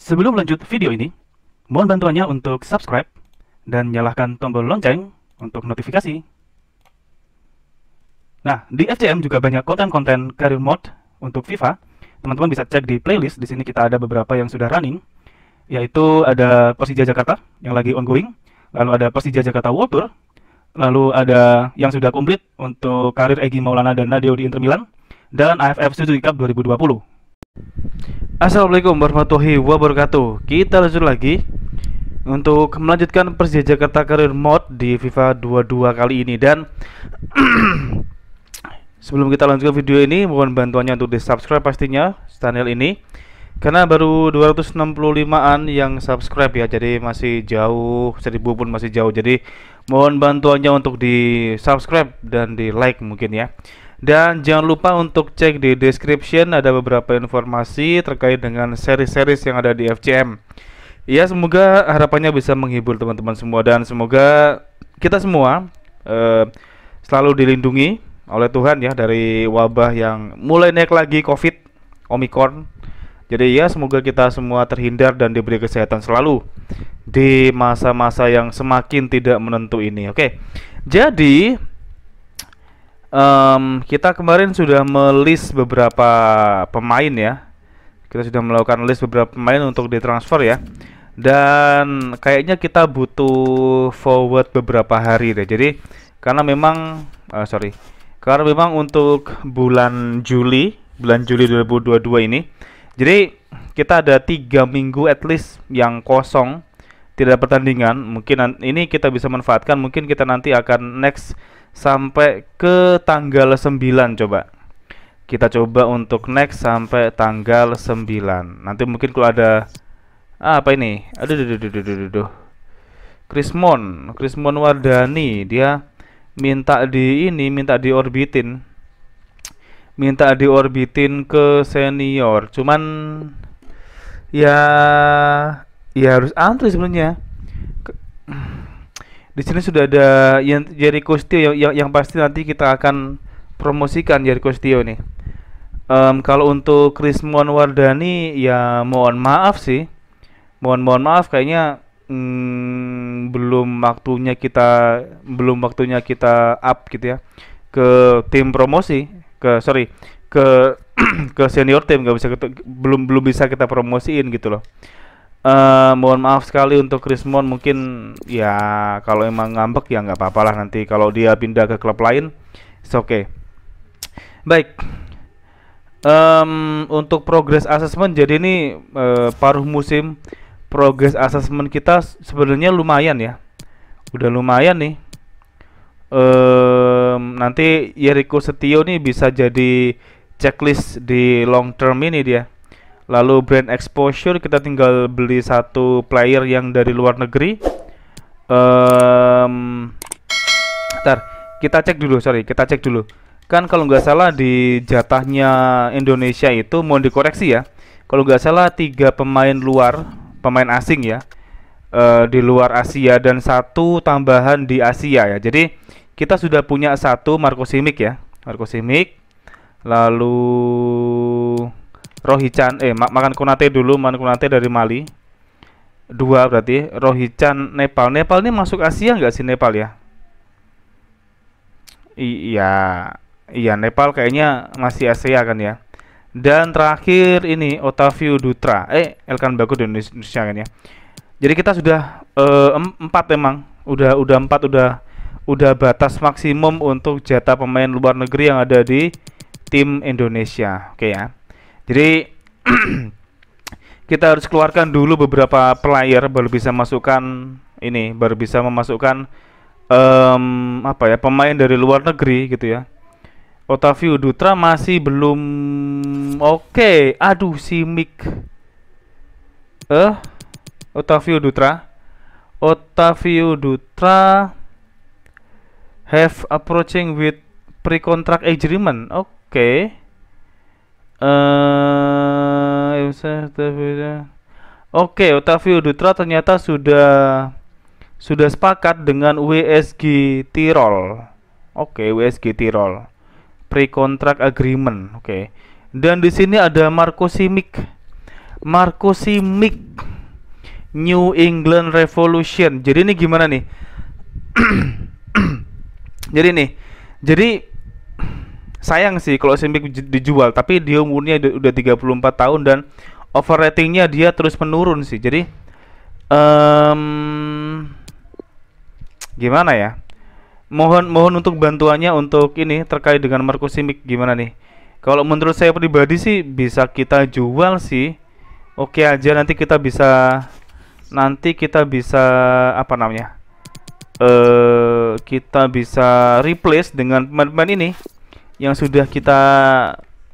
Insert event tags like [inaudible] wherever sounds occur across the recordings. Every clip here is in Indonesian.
Sebelum lanjut video ini, mohon bantuannya untuk subscribe dan nyalakan tombol lonceng untuk notifikasi. Nah, di FCM juga banyak konten-konten career mode untuk FIFA. Teman-teman bisa cek di playlist, di sini kita ada beberapa yang sudah running, yaitu ada Persija Jakarta yang lagi ongoing, lalu ada Persija Jakarta World Tour, lalu ada yang sudah komplit untuk karir Egy Maulana dan Nadio di Inter Milan, dan AFF Suzuki Cup 2020. Assalamualaikum warahmatullahi wabarakatuh. Kita lanjut lagi untuk melanjutkan Persija Jakarta Career Mode di FIFA 22 kali ini dan [clears throat] sebelum kita lanjutkan video ini mohon bantuannya untuk di-subscribe pastinya channel ini karena baru 265-an yang subscribe ya jadi masih jauh 1000 pun masih jauh jadi mohon bantuannya untuk di-subscribe dan di-like mungkin ya. Dan jangan lupa untuk cek di description ada beberapa informasi terkait dengan seri-seri yang ada di FCM. Ya, semoga harapannya bisa menghibur teman-teman semua dan semoga kita semua eh, selalu dilindungi oleh Tuhan ya dari wabah yang mulai naik lagi Covid Omicron. Jadi ya semoga kita semua terhindar dan diberi kesehatan selalu di masa-masa yang semakin tidak menentu ini. Oke. Jadi um, kita kemarin sudah melis beberapa pemain ya. Kita sudah melakukan list beberapa pemain untuk ditransfer ya. Dan kayaknya kita butuh forward beberapa hari deh. Jadi karena memang uh, sorry, karena memang untuk bulan Juli, bulan Juli 2022 ini, jadi kita ada tiga minggu at least yang kosong tidak pertandingan. Mungkin ini kita bisa manfaatkan. Mungkin kita nanti akan next sampai ke tanggal 9 coba kita coba untuk next sampai tanggal 9 nanti mungkin kalau ada ah, apa ini aduh aduh aduh aduh aduh, aduh. Krismon Krismon Wardani dia minta di ini minta di orbitin minta di orbitin ke senior cuman ya ya harus antri sebenarnya di sini sudah ada yang Jerry Costio yang, yang, yang pasti nanti kita akan promosikan Jerry Costio nih. Um, kalau untuk Chris Wardani ya mohon maaf sih, mohon mohon maaf kayaknya hmm, belum waktunya kita belum waktunya kita up gitu ya ke tim promosi ke sorry ke [clears throat] ke senior tim nggak bisa kita, belum belum bisa kita promosiin gitu loh. Uh, mohon maaf sekali untuk Chrismon mungkin ya kalau emang ngambek ya nggak apa-apalah nanti kalau dia pindah ke klub lain, oke. Okay. Baik, um, untuk progress assessment jadi ini uh, paruh musim progress assessment kita sebenarnya lumayan ya udah lumayan nih um, nanti Yeriko Setio nih bisa jadi checklist di long term ini dia Lalu brand exposure kita tinggal beli satu player yang dari luar negeri. Um, ntar kita cek dulu, sorry, kita cek dulu. Kan kalau nggak salah di jatahnya Indonesia itu mau dikoreksi ya. Kalau nggak salah tiga pemain luar, pemain asing ya, uh, di luar Asia dan satu tambahan di Asia ya. Jadi kita sudah punya satu Marco Simic ya, Marco Simic. Lalu Rohican eh mak makan kunate dulu makan kunate dari Mali dua berarti Rohican Nepal Nepal ini masuk Asia nggak sih Nepal ya I iya iya Nepal kayaknya masih Asia kan ya dan terakhir ini Otavio Dutra eh Elkan bagus di Indonesia kan ya jadi kita sudah eh, em empat memang, udah udah empat udah udah batas maksimum untuk jatah pemain luar negeri yang ada di tim Indonesia oke okay ya jadi [clears throat] kita harus keluarkan dulu beberapa player baru bisa masukkan ini, baru bisa memasukkan um, apa ya pemain dari luar negeri gitu ya. Otavio Dutra masih belum oke. Okay. Aduh si Mik. Eh, uh, Otavio Dutra. Otavio Dutra have approaching with pre-contract agreement. Oke. Okay eh ya Oke, Otavio Dutra ternyata sudah sudah sepakat dengan WSG Tirol. Oke, WSG Tirol. Pre-contract agreement. Oke. Dan di sini ada Marco Simic. Marco Simic New England Revolution. Jadi ini gimana nih? [clears throat] jadi nih, jadi sayang sih kalau Simic dijual tapi dia umurnya udah 34 tahun dan overratingnya dia terus menurun sih jadi um, gimana ya mohon mohon untuk bantuannya untuk ini terkait dengan Marco Simic gimana nih kalau menurut saya pribadi sih bisa kita jual sih oke aja nanti kita bisa nanti kita bisa apa namanya eh uh, kita bisa replace dengan pemain-pemain ini yang sudah kita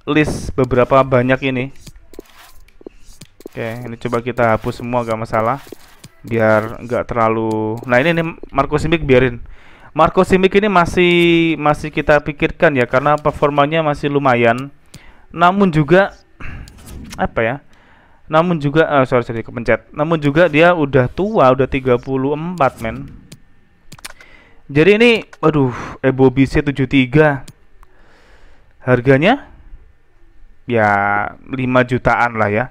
list beberapa banyak ini oke ini coba kita hapus semua gak masalah biar nggak terlalu nah ini nih Marco Simic biarin Marco Simic ini masih masih kita pikirkan ya karena performanya masih lumayan namun juga apa ya namun juga oh, sorry sorry kepencet namun juga dia udah tua udah 34 men jadi ini aduh Ebobi C73 Harganya ya 5 jutaan lah ya.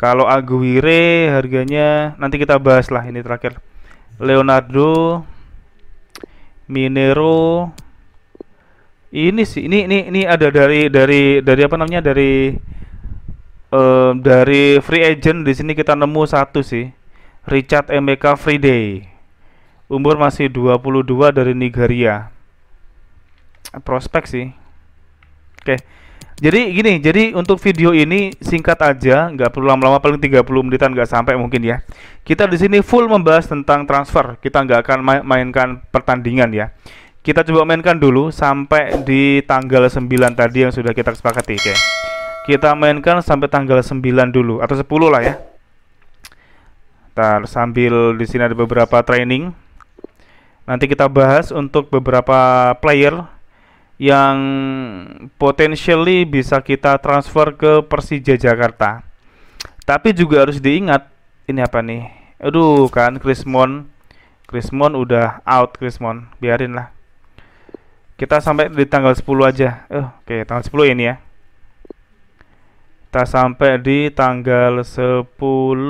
Kalau Aguirre harganya nanti kita bahas lah ini terakhir. Leonardo Minero ini sih ini ini ini ada dari dari dari apa namanya dari um, dari free agent di sini kita nemu satu sih Richard MK Friday umur masih 22 dari Nigeria prospek sih Oke. Jadi gini, jadi untuk video ini singkat aja, nggak perlu lama-lama paling 30 menitan nggak sampai mungkin ya. Kita di sini full membahas tentang transfer. Kita nggak akan mainkan pertandingan ya. Kita coba mainkan dulu sampai di tanggal 9 tadi yang sudah kita sepakati, oke. Kita mainkan sampai tanggal 9 dulu atau 10 lah ya. Ntar sambil di sini ada beberapa training. Nanti kita bahas untuk beberapa player yang potentially bisa kita transfer ke Persija Jakarta. Tapi juga harus diingat ini apa nih? Aduh kan Krismon Krismon udah out Krismon. Biarin lah. Kita sampai di tanggal 10 aja. Eh, oh, oke, okay, tanggal 10 ini ya. Kita sampai di tanggal 10.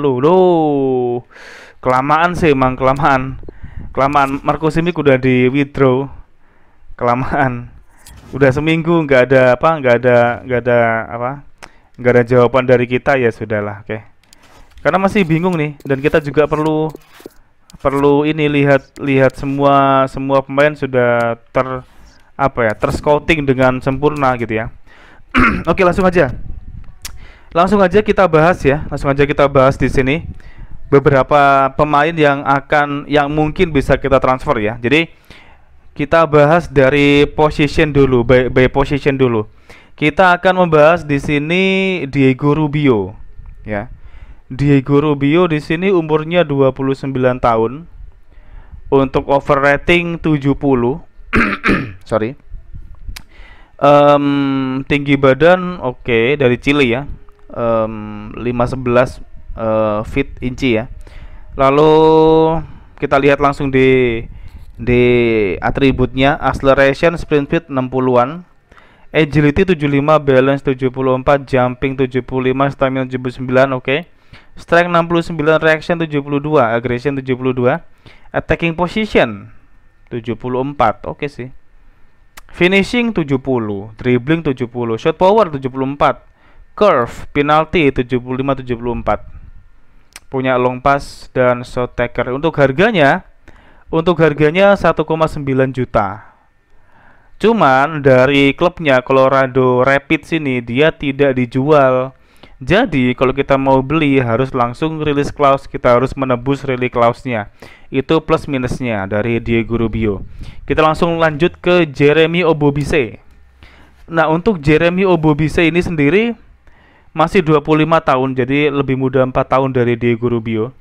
Loh. Kelamaan sih emang kelamaan. Kelamaan Marco Simic udah di withdraw. Kelamaan udah seminggu nggak ada apa nggak ada nggak ada apa nggak ada jawaban dari kita ya sudahlah oke okay. karena masih bingung nih dan kita juga perlu perlu ini lihat lihat semua semua pemain sudah ter apa ya terscouting dengan sempurna gitu ya [clears throat] oke langsung aja langsung aja kita bahas ya langsung aja kita bahas di sini beberapa pemain yang akan yang mungkin bisa kita transfer ya jadi kita bahas dari position dulu, by, by position dulu. Kita akan membahas di sini Diego Rubio, ya. Diego Rubio di sini umurnya 29 tahun. Untuk overrating 70. [clears throat] Sorry. Um, tinggi badan oke okay, dari Chili ya. Um, 511 uh, feet inci ya. Lalu kita lihat langsung di di atributnya acceleration sprint speed 60-an agility 75 balance 74 jumping 75 stamina 79 oke okay. strength 69 reaction 72 aggression 72 attacking position 74 oke okay sih finishing 70 dribbling 70 shot power 74 curve penalty 75 74 punya long pass dan shot taker untuk harganya untuk harganya 1,9 juta. Cuman dari klubnya Colorado Rapids ini dia tidak dijual. Jadi kalau kita mau beli harus langsung rilis klaus kita harus menebus rilis klausnya. Itu plus minusnya dari Diego Rubio. Kita langsung lanjut ke Jeremy Obobise. Nah, untuk Jeremy Obobise ini sendiri masih 25 tahun, jadi lebih muda 4 tahun dari Diego Rubio.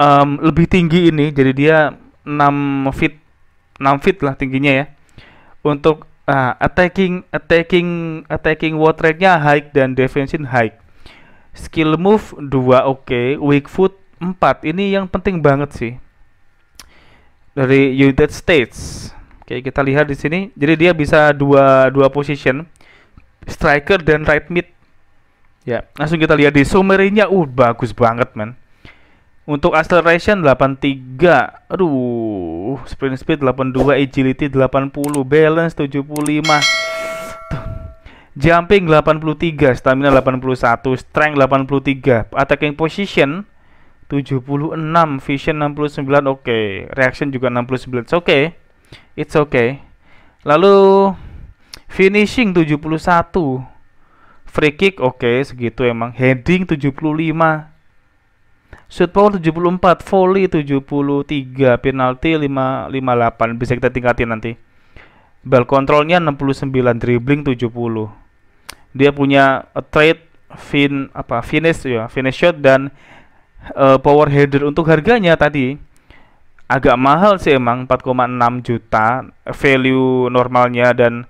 Um, lebih tinggi ini, jadi dia 6 feet 6 feet lah tingginya ya untuk uh, attacking attacking attacking water rate-nya high dan defensive high skill move 2 oke okay. weak foot 4 ini yang penting banget sih dari United States oke okay, kita lihat di sini jadi dia bisa dua dua position striker dan right mid ya langsung kita lihat di summary-nya uh bagus banget man untuk acceleration 83. Aduh, sprint speed 82, agility 80, balance 75. Jumping 83, stamina 81, strength 83, attacking position 76, vision 69. Oke, okay. reaction juga 69. Oke. Okay. It's okay. Lalu finishing 71. Free kick oke okay, segitu emang. Heading 75 Shoot power 74, volley 73, penalti lima delapan Bisa kita tingkatin nanti. Ball controlnya 69, dribbling 70. Dia punya a trade fin apa finish ya, finish shot dan uh, power header untuk harganya tadi agak mahal sih emang 4,6 juta value normalnya dan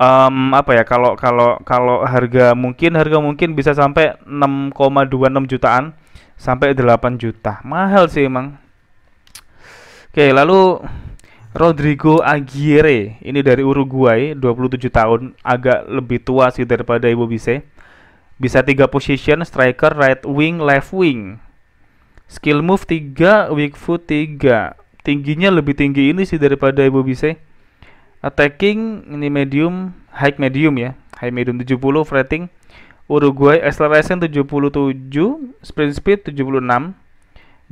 um, apa ya kalau kalau kalau harga mungkin harga mungkin bisa sampai 6,26 jutaan sampai 8 juta. Mahal sih emang. Oke, lalu Rodrigo Aguirre ini dari Uruguay, 27 tahun, agak lebih tua sih daripada Ibu Bise. Bisa tiga position, striker, right wing, left wing. Skill move 3, weak foot 3. Tingginya lebih tinggi ini sih daripada Ibu Bise. Attacking ini medium, high medium ya. High medium 70 rating. Uruguay acceleration 77, sprint speed 76,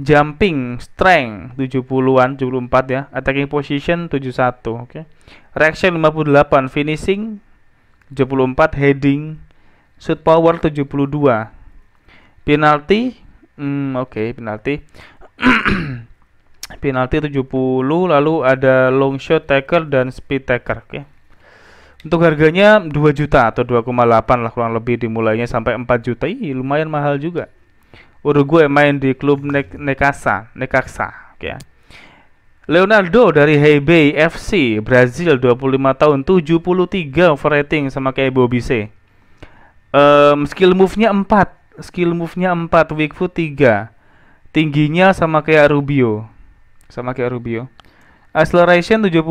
jumping strength 70-an 74 ya, attacking position 71, oke. Okay. Reaction 58, finishing 74, heading shoot power 72. penalty hmm, oke, okay, penalty [clears throat] penalty 70 lalu ada long shot taker dan speed taker oke. Okay. Untuk harganya 2 juta atau 2,8 lah kurang lebih dimulainya sampai 4 juta. Ih, lumayan mahal juga. gue main di klub ne Nekasa, Nekaksa, ya. Leonardo dari Hebei FC, Brazil 25 tahun, 73 overrating sama kayak Bobby C. Um, skill move-nya 4, skill move-nya 4, weak foot 3. Tingginya sama kayak Rubio. Sama kayak Rubio. Acceleration 75,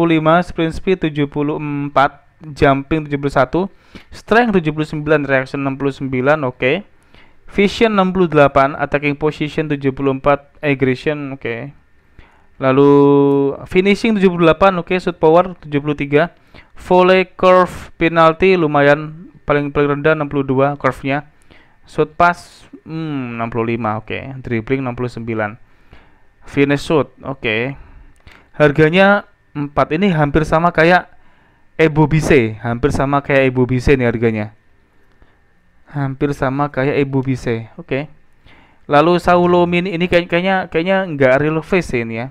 sprint speed 74, jumping 71, strength 79, reaction 69, oke. Okay. Vision 68, attacking position 74, aggression, oke. Okay. Lalu finishing 78, oke, okay. shoot power 73. Volley curve penalty lumayan paling paling rendah 62 curve-nya. Shoot pass hmm, 65, oke. Okay. Dribbling 69. Finish shoot, oke. Okay. Harganya 4. Ini hampir sama kayak Ebo Bise, hampir sama kayak Ebo Bise nih harganya. Hampir sama kayak Ebo Bise. Oke. Okay. Lalu mini ini kayak, kayaknya kayaknya nggak real face ini ya.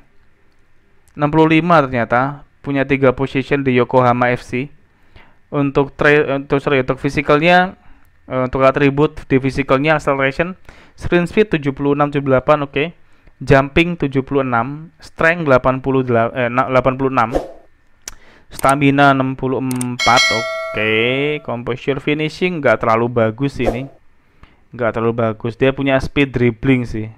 65 ternyata punya tiga position di Yokohama FC. Untuk trail untuk sorry, untuk fisikalnya eh, untuk atribut di fisikalnya acceleration sprint speed 76 78 oke okay. jumping 76 strength 88 eh, 86 Stamina 64. Oke, okay. composure finishing nggak terlalu bagus ini. Nggak terlalu bagus. Dia punya speed dribbling sih.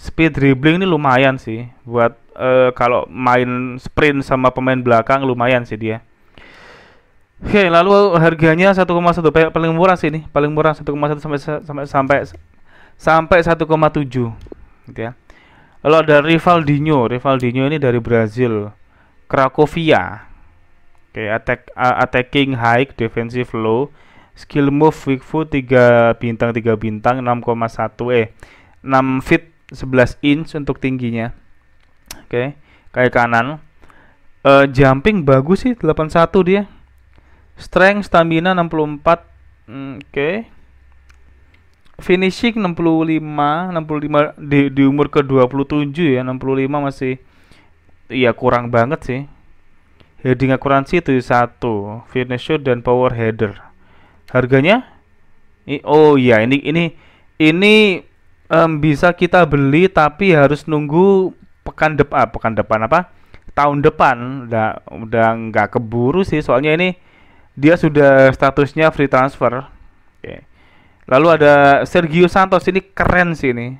Speed dribbling ini lumayan sih buat uh, kalau main sprint sama pemain belakang lumayan sih dia. Oke, okay, lalu harganya 1,1 paling murah sih ini, paling murah 1,1 sampai sampai sampai sampai 1,7 gitu ya. Lalu ada Rivaldinho, Rivaldinho ini dari Brazil, Krakovia. Oke, okay, attack uh, attacking high, defensive low. Skill move weak foot 3 bintang 3 bintang 6,1 eh 6 feet 11 inch untuk tingginya. Oke, okay, kayak kanan. Uh, jumping bagus sih 81 dia. Strength stamina 64. Mm, Oke. Okay. Finishing 65, 65 di di umur ke-27 ya, 65 masih iya kurang banget sih Heading akuransi itu satu, fitness shoot dan power header. Harganya? oh iya, ini ini ini um, bisa kita beli tapi harus nunggu pekan depan, ah, pekan depan apa? Tahun depan. Udah udah nggak keburu sih, soalnya ini dia sudah statusnya free transfer. Okay. Lalu ada Sergio Santos ini keren sih ini.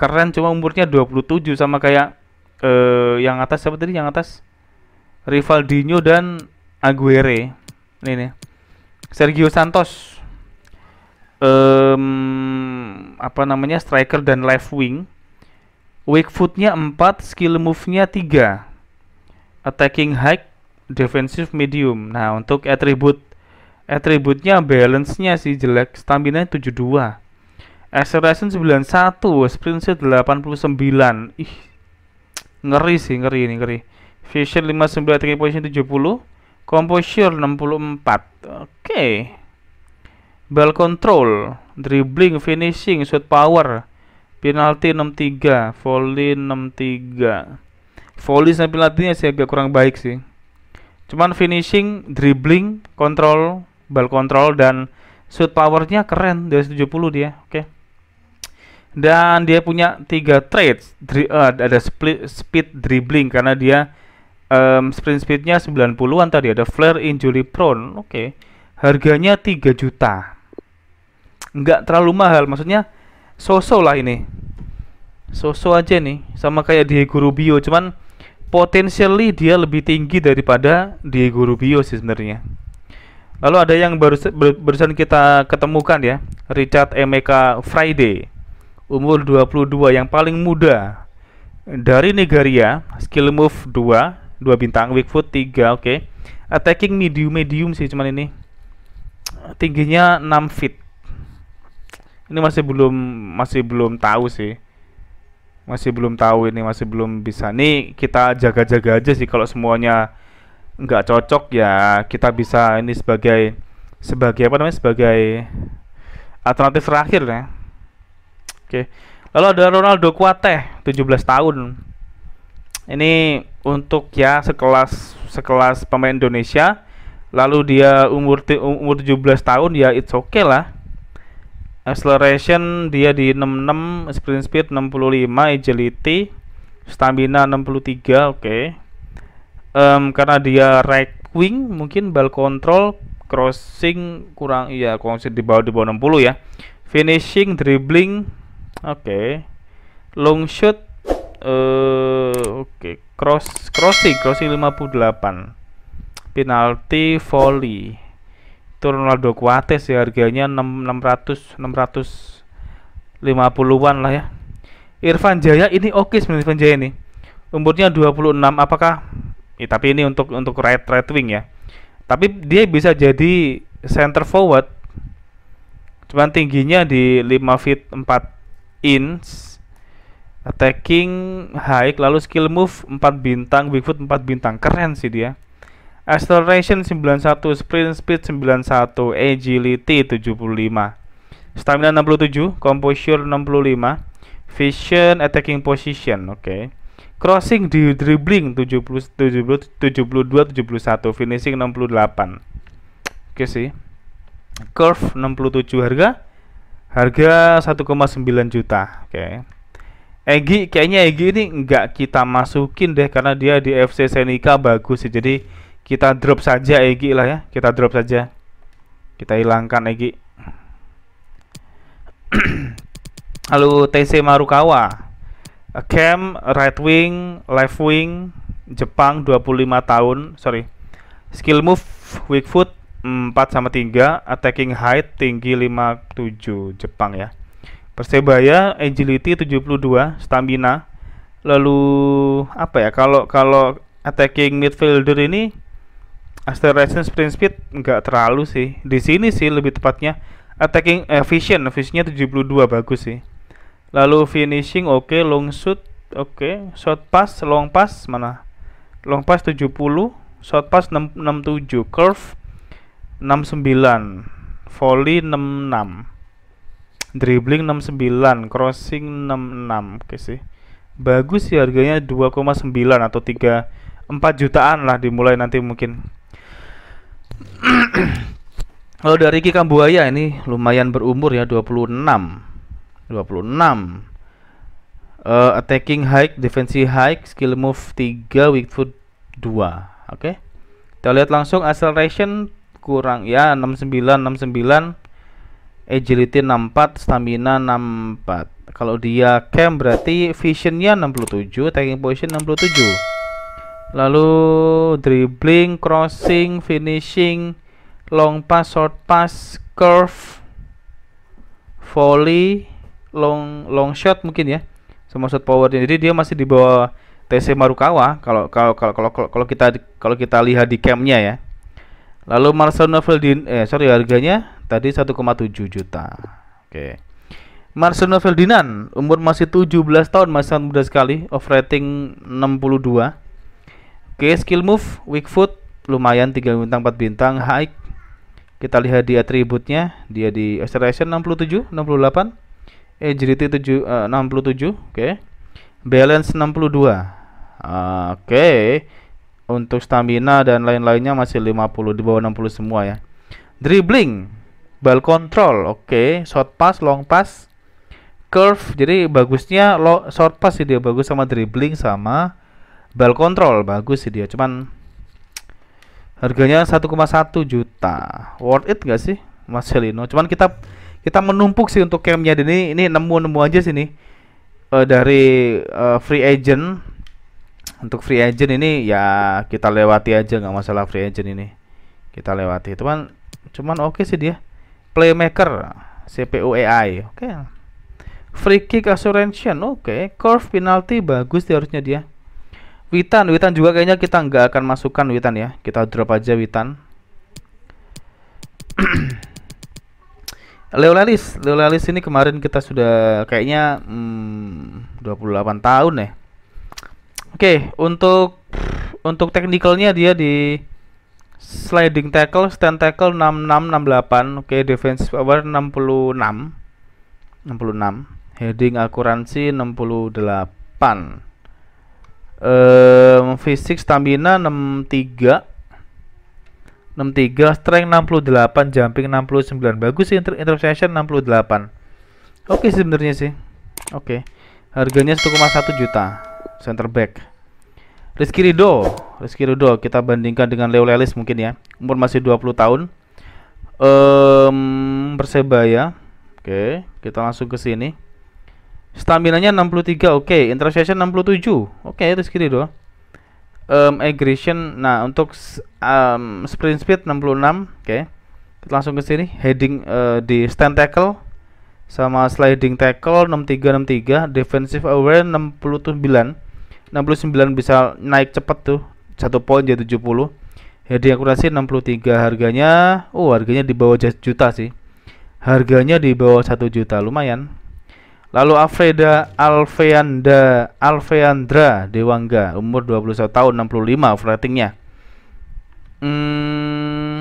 Keren cuma umurnya 27 sama kayak eh yang atas seperti tadi yang atas? Rivaldiño dan Aguere. Ini nih. Sergio Santos. Um, apa namanya? striker dan left wing. Wake footnya 4, skill move-nya 3. Attacking high, defensive medium. Nah, untuk atribut atributnya balance-nya sih jelek, stamina 72. Acceleration 91, sprint speed 89. Ih. Ngeri sih, ngeri ini, ngeri. Fusion 59 trick position 70 Composure 64 Oke okay. Ball control Dribbling, finishing, Shoot power Penalti 63 Volley 63 Volley sama penaltinya sih agak kurang baik sih Cuman finishing, dribbling, Control, ball control dan shoot powernya keren dari 70 dia oke okay. dan dia punya tiga trades Dri uh, ada split, speed dribbling karena dia um, sprint speednya 90-an tadi ada flare injury prone oke okay. harganya 3 juta nggak terlalu mahal maksudnya sosok lah ini sosok aja nih sama kayak Diego Rubio cuman potentially dia lebih tinggi daripada Diego Rubio sih sebenarnya lalu ada yang baru barusan kita ketemukan ya Richard Emeka Friday umur 22 yang paling muda dari Nigeria skill move 2 dua bintang weak foot tiga oke okay. attacking medium medium sih cuman ini tingginya 6 feet ini masih belum masih belum tahu sih masih belum tahu ini masih belum bisa nih kita jaga-jaga aja sih kalau semuanya nggak cocok ya kita bisa ini sebagai sebagai apa namanya sebagai alternatif terakhir ya oke okay. lalu ada Ronaldo Kuate 17 tahun ini untuk ya sekelas sekelas pemain Indonesia lalu dia umur umur 17 tahun ya it's okay lah acceleration dia di 66 sprint speed 65 agility stamina 63 oke okay. um, karena dia right wing mungkin ball control crossing kurang iya crossing di bawah di bawah 60 ya finishing dribbling oke okay. long shot Eh, oke okay. cross crossing crossing 58 penalti volley itu Ronaldo Kuates ya harganya 600 650-an lah ya Irfan Jaya ini oke okay sebenarnya Irfan Jaya ini umurnya 26 apakah eh, tapi ini untuk untuk right right wing ya tapi dia bisa jadi center forward cuman tingginya di 5 feet 4 inch Attacking high lalu skill move 4 bintang, Bigfoot 4 bintang. Keren sih dia. Acceleration 91, sprint speed 91, agility 75. Stamina 67, composure 65, vision attacking position. Oke. Okay. Crossing di dribbling 70 70 72 71, finishing 68. Oke okay sih. Curve 67 harga harga 1,9 juta. Oke. Okay. Egi kayaknya Egi ini nggak kita masukin deh karena dia di FC Senika bagus sih. Jadi kita drop saja Egi lah ya. Kita drop saja. Kita hilangkan Egi. [clears throat] Halo TC Marukawa. Cam right wing, left wing, Jepang 25 tahun, sorry. Skill move weak foot 4 sama 3, attacking height tinggi 57 Jepang ya. Persebaya agility 72, stamina. Lalu apa ya? Kalau kalau attacking midfielder ini Aster Racing sprint speed nggak terlalu sih. Di sini sih lebih tepatnya attacking efficient, puluh 72 bagus sih. Lalu finishing oke, okay. long shoot oke, okay. shot pass, long pass mana? Long pass 70, Short pass 6, 67, curve 69, volley 66 dribbling 69 crossing 66 oke sih bagus sih harganya 2,9 atau 3,4 jutaan lah dimulai nanti mungkin [clears throat] kalau dari Ricky Kambuaya ini lumayan berumur ya 26 26 uh, attacking high defensive high skill move 3 weak foot 2 oke okay? kita lihat langsung acceleration kurang ya 69 69 agility 64, stamina 64. Kalau dia camp berarti visionnya 67, taking position 67. Lalu dribbling, crossing, finishing, long pass, short pass, curve, volley, long long shot mungkin ya. Sama shot powernya. Jadi dia masih di bawah TC Marukawa kalau kalau kalau kalau kalau kita kalau kita lihat di campnya ya. Lalu Marcel Novel eh sorry harganya Tadi 1,7 juta. Oke. Okay. Marcelo Ferdinand umur masih 17 tahun masih sangat muda sekali off rating 62 oke okay, skill move weak foot lumayan 3 bintang 4 bintang high kita lihat di atributnya dia di acceleration 67 68 agility 7 uh, 67 oke okay. balance 62 uh, oke okay. untuk stamina dan lain-lainnya masih 50 di bawah 60 semua ya dribbling ball control oke okay. short pass long pass curve jadi bagusnya lo, short pass sih dia bagus sama dribbling sama ball control bagus sih dia cuman harganya 1,1 juta worth it gak sih Marcelino? cuman kita kita menumpuk sih untuk camnya ini ini nemu-nemu aja sih nih uh, dari uh, free agent untuk free agent ini ya kita lewati aja nggak masalah free agent ini kita lewati cuman cuman oke okay sih dia Playmaker, CPU AI. Oke. Okay. Free kick assurance, oke. Okay. Curve penalty bagus dia harusnya dia. Witan, Witan juga kayaknya kita nggak akan masukkan Witan ya. Kita drop aja Witan. [clears throat] Leolalis, Leolalis ini kemarin kita sudah kayaknya hmm, 28 tahun ya. Oke, okay, untuk untuk teknikalnya dia di sliding tackle, stand tackle 6668, oke okay, defense power 66 66, heading akuransi 68. Um, fisik stamina 63 63 strength 68 jumping 69 bagus sih inter interception 68 oke okay, sebenarnya sih oke okay. harganya 1,1 juta center back Rizky Rido, Rizky Rido kita bandingkan dengan Leo Lelis mungkin ya. Umur masih 20 tahun. Um, Persebaya. Oke, kita langsung ke sini. Stamina-nya 63. Oke, interception 67. Oke, Rizky Rido. Um, aggression. Nah, untuk um, sprint speed 66. Oke. Kita langsung ke sini. Heading uh, di stand tackle sama sliding tackle enam tiga, defensive aware 69 69 bisa naik cepat tuh satu poin jadi 70 jadi akurasi 63 harganya oh harganya di bawah juta sih harganya di bawah 1 juta lumayan lalu Alfreda Alveanda Alveandra Dewangga umur 21 tahun 65 ratingnya hmm,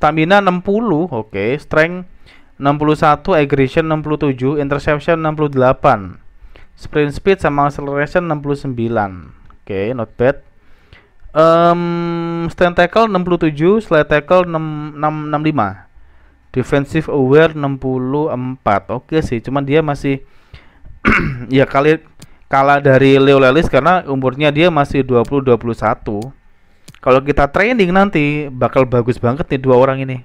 stamina 60 oke okay. strength 61 aggression 67 interception 68 sprint speed sama acceleration 69 oke okay, not bad um, stand tackle 67 slide tackle 6, 6, 65 defensive aware 64 oke okay sih cuman dia masih [clears throat] ya kali kalah dari Leo Lelis karena umurnya dia masih 20-21 kalau kita training nanti bakal bagus banget nih dua orang ini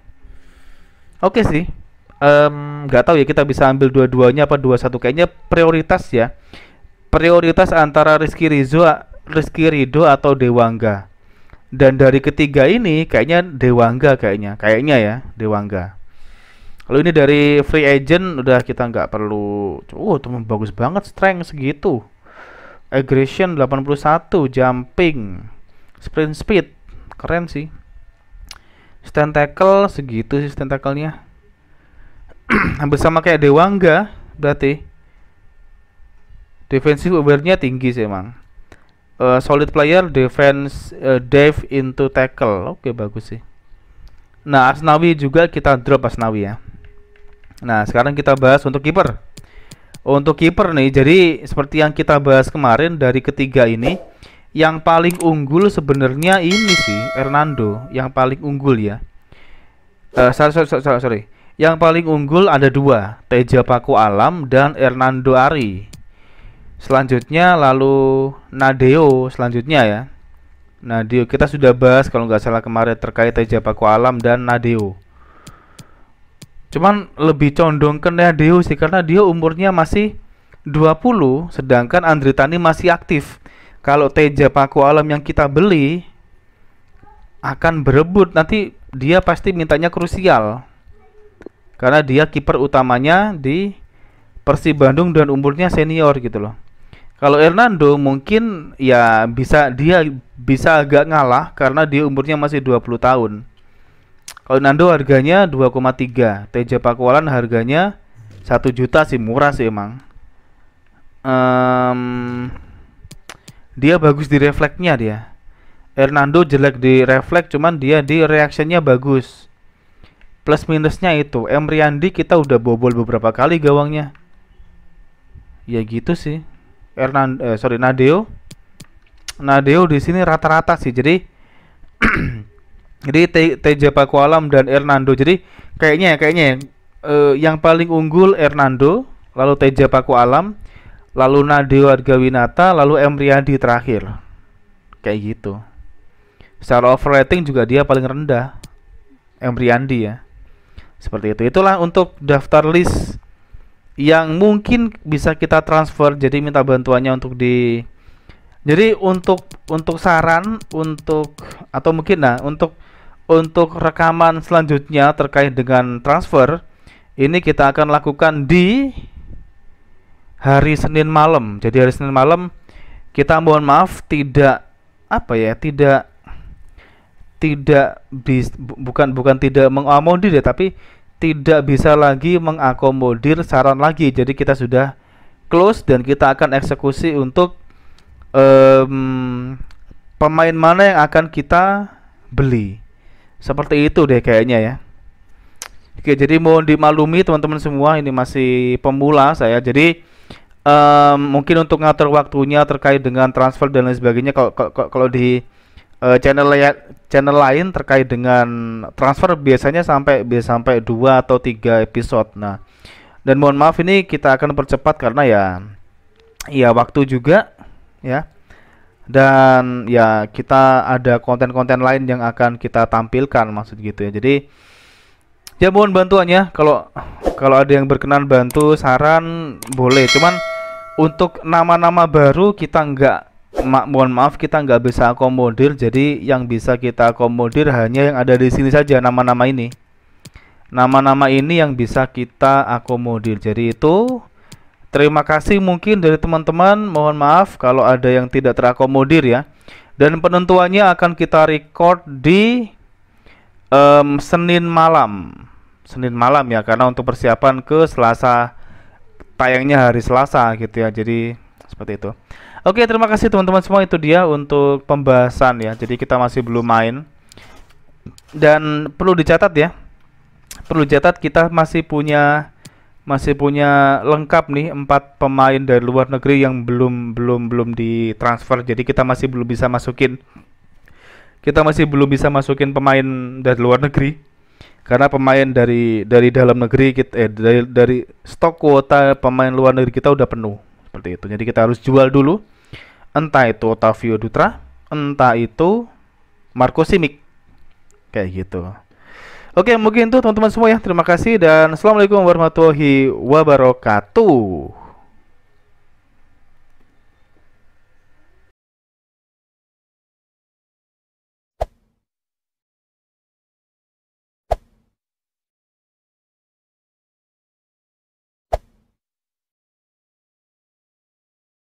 oke okay sih nggak um, tahu ya kita bisa ambil dua-duanya apa dua satu kayaknya prioritas ya prioritas antara Rizky Rizwa, Rizky Ridho atau Dewangga. Dan dari ketiga ini kayaknya Dewangga kayaknya, kayaknya ya Dewangga. Lalu ini dari free agent udah kita nggak perlu. Oh, teman bagus banget strength segitu. Aggression 81, jumping, sprint speed, keren sih. Stand tackle segitu sih stand tackle-nya. [clears throat] Hampir sama kayak Dewangga berarti defensive ubernya tinggi sih emang uh, eh, solid player defense uh, eh, dive into tackle oke okay, bagus sih nah Asnawi juga kita drop Asnawi ya nah sekarang kita bahas untuk kiper untuk kiper nih jadi seperti yang kita bahas kemarin dari ketiga ini yang paling unggul sebenarnya ini sih Hernando yang paling unggul ya uh, sorry, sorry sorry sorry yang paling unggul ada dua Teja Paku Alam dan Hernando Ari Selanjutnya lalu Nadeo selanjutnya ya. Nadeo kita sudah bahas kalau nggak salah kemarin terkait Teja Paku Alam dan Nadeo. Cuman lebih condong ke Nadeo sih karena dia umurnya masih 20 sedangkan Andri Tani masih aktif. Kalau Teja Paku Alam yang kita beli akan berebut nanti dia pasti mintanya krusial karena dia kiper utamanya di Persib Bandung dan umurnya senior gitu loh. Kalau Hernando mungkin ya bisa dia bisa agak ngalah karena dia umurnya masih 20 tahun. Kalau Nando harganya 2,3, Teja Pakualan harganya 1 juta sih murah sih emang. Um, dia bagus di refleksnya dia. Hernando jelek di refleks cuman dia di reaksinya bagus. Plus minusnya itu, Emriandi kita udah bobol beberapa kali gawangnya. Ya gitu sih. Hernan eh, sorry Nadeo Nadeo di sini rata-rata sih jadi [clears throat] jadi TJ Pakualam dan Hernando jadi kayaknya ya, kayaknya ya, eh, yang paling unggul Hernando lalu TJ Pakualam lalu Nadeo Argawinata lalu Emriadi terakhir kayak gitu secara overrating juga dia paling rendah Emriandi ya seperti itu itulah untuk daftar list yang mungkin bisa kita transfer jadi minta bantuannya untuk di jadi untuk untuk saran untuk atau mungkin nah untuk untuk rekaman selanjutnya terkait dengan transfer ini kita akan lakukan di hari Senin malam. Jadi hari Senin malam kita mohon maaf tidak apa ya, tidak tidak bis, bukan bukan tidak mengakomodir deh tapi tidak bisa lagi mengakomodir saran lagi. Jadi kita sudah close dan kita akan eksekusi untuk um, pemain mana yang akan kita beli. Seperti itu deh kayaknya ya. Oke, jadi mohon dimaklumi teman-teman semua ini masih pemula saya. Jadi um, mungkin untuk ngatur waktunya terkait dengan transfer dan lain sebagainya kalau kalau, kalau di uh, channel lain channel lain terkait dengan transfer biasanya sampai bisa sampai dua atau tiga episode. Nah, dan mohon maaf ini kita akan percepat karena ya ya waktu juga ya. Dan ya kita ada konten-konten lain yang akan kita tampilkan maksud gitu ya. Jadi ya mohon bantuannya kalau kalau ada yang berkenan bantu saran boleh. Cuman untuk nama-nama baru kita nggak ma mohon maaf kita nggak bisa akomodir jadi yang bisa kita akomodir hanya yang ada di sini saja nama-nama ini nama-nama ini yang bisa kita akomodir jadi itu terima kasih mungkin dari teman-teman mohon maaf kalau ada yang tidak terakomodir ya dan penentuannya akan kita record di um, Senin malam Senin malam ya karena untuk persiapan ke Selasa tayangnya hari Selasa gitu ya jadi seperti itu Oke, terima kasih teman-teman semua itu dia untuk pembahasan ya. Jadi kita masih belum main. Dan perlu dicatat ya. Perlu dicatat kita masih punya masih punya lengkap nih empat pemain dari luar negeri yang belum belum belum ditransfer. Jadi kita masih belum bisa masukin kita masih belum bisa masukin pemain dari luar negeri karena pemain dari dari dalam negeri kita eh, dari dari stok kuota pemain luar negeri kita udah penuh seperti itu. Jadi kita harus jual dulu entah itu Otavio Dutra, entah itu Marco Simic. Kayak gitu. Oke, mungkin itu teman-teman semua ya. Terima kasih dan Assalamualaikum warahmatullahi wabarakatuh.